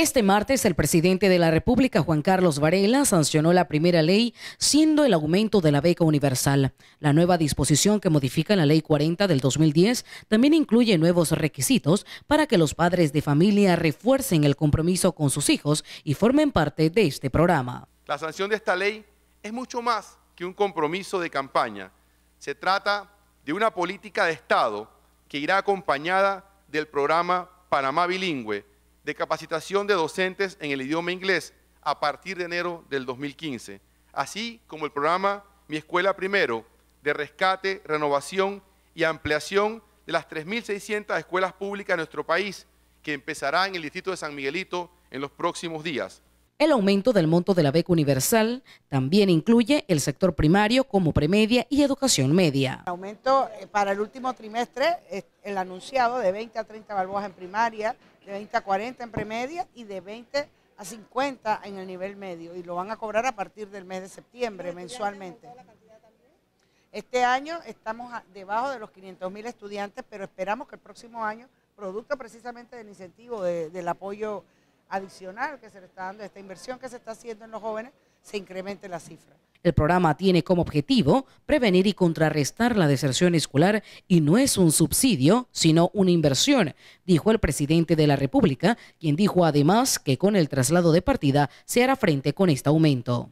Este martes, el presidente de la República, Juan Carlos Varela, sancionó la primera ley, siendo el aumento de la beca universal. La nueva disposición que modifica la Ley 40 del 2010 también incluye nuevos requisitos para que los padres de familia refuercen el compromiso con sus hijos y formen parte de este programa. La sanción de esta ley es mucho más que un compromiso de campaña. Se trata de una política de Estado que irá acompañada del programa Panamá Bilingüe de capacitación de docentes en el idioma inglés a partir de enero del 2015, así como el programa Mi Escuela Primero de rescate, renovación y ampliación de las 3.600 escuelas públicas de nuestro país, que empezará en el distrito de San Miguelito en los próximos días. El aumento del monto de la beca universal también incluye el sector primario como premedia y educación media. El aumento eh, para el último trimestre, es el anunciado, de 20 a 30 balboas en primaria, de 20 a 40 en premedia y de 20 a 50 en el nivel medio. Y lo van a cobrar a partir del mes de septiembre mensualmente. Este año estamos debajo de los 500 mil estudiantes, pero esperamos que el próximo año, producto precisamente del incentivo, del apoyo adicional que se le está dando, esta inversión que se está haciendo en los jóvenes, se incremente la cifra. El programa tiene como objetivo prevenir y contrarrestar la deserción escolar y no es un subsidio, sino una inversión, dijo el presidente de la República, quien dijo además que con el traslado de partida se hará frente con este aumento.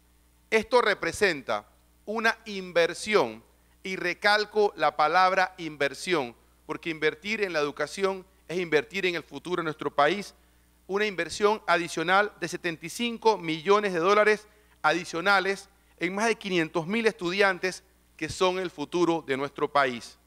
Esto representa una inversión y recalco la palabra inversión, porque invertir en la educación es invertir en el futuro de nuestro país una inversión adicional de 75 millones de dólares adicionales en más de 500 mil estudiantes que son el futuro de nuestro país.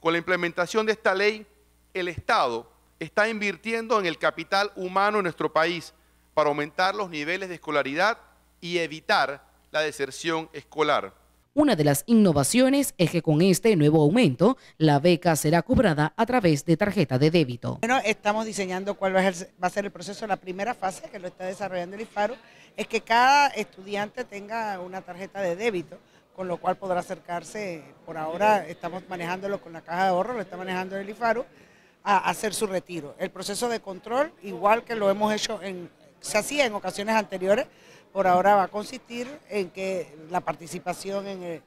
Con la implementación de esta ley, el Estado está invirtiendo en el capital humano en nuestro país para aumentar los niveles de escolaridad y evitar la deserción escolar. Una de las innovaciones es que con este nuevo aumento, la beca será cobrada a través de tarjeta de débito. Bueno, estamos diseñando cuál va a ser, va a ser el proceso. La primera fase que lo está desarrollando el IFARU es que cada estudiante tenga una tarjeta de débito con lo cual podrá acercarse, por ahora estamos manejándolo con la caja de ahorro, lo está manejando el IFARU, a hacer su retiro. El proceso de control, igual que lo hemos hecho en, se hacía en ocasiones anteriores, por ahora va a consistir en que la participación en, eh,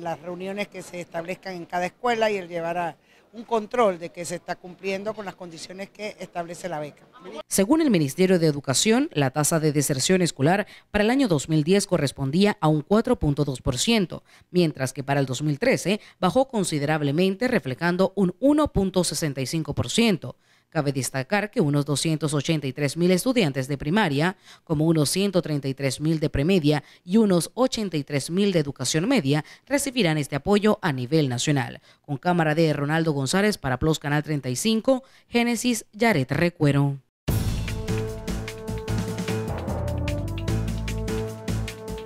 las reuniones que se establezcan en cada escuela y el llevar un control de que se está cumpliendo con las condiciones que establece la beca. Según el Ministerio de Educación, la tasa de deserción escolar para el año 2010 correspondía a un 4.2%, mientras que para el 2013 bajó considerablemente, reflejando un 1.65%. Cabe destacar que unos 283 mil estudiantes de primaria, como unos 133 mil de premedia y unos 83 mil de educación media recibirán este apoyo a nivel nacional. Con cámara de Ronaldo González para Plus Canal 35, Génesis Yaret Recuero.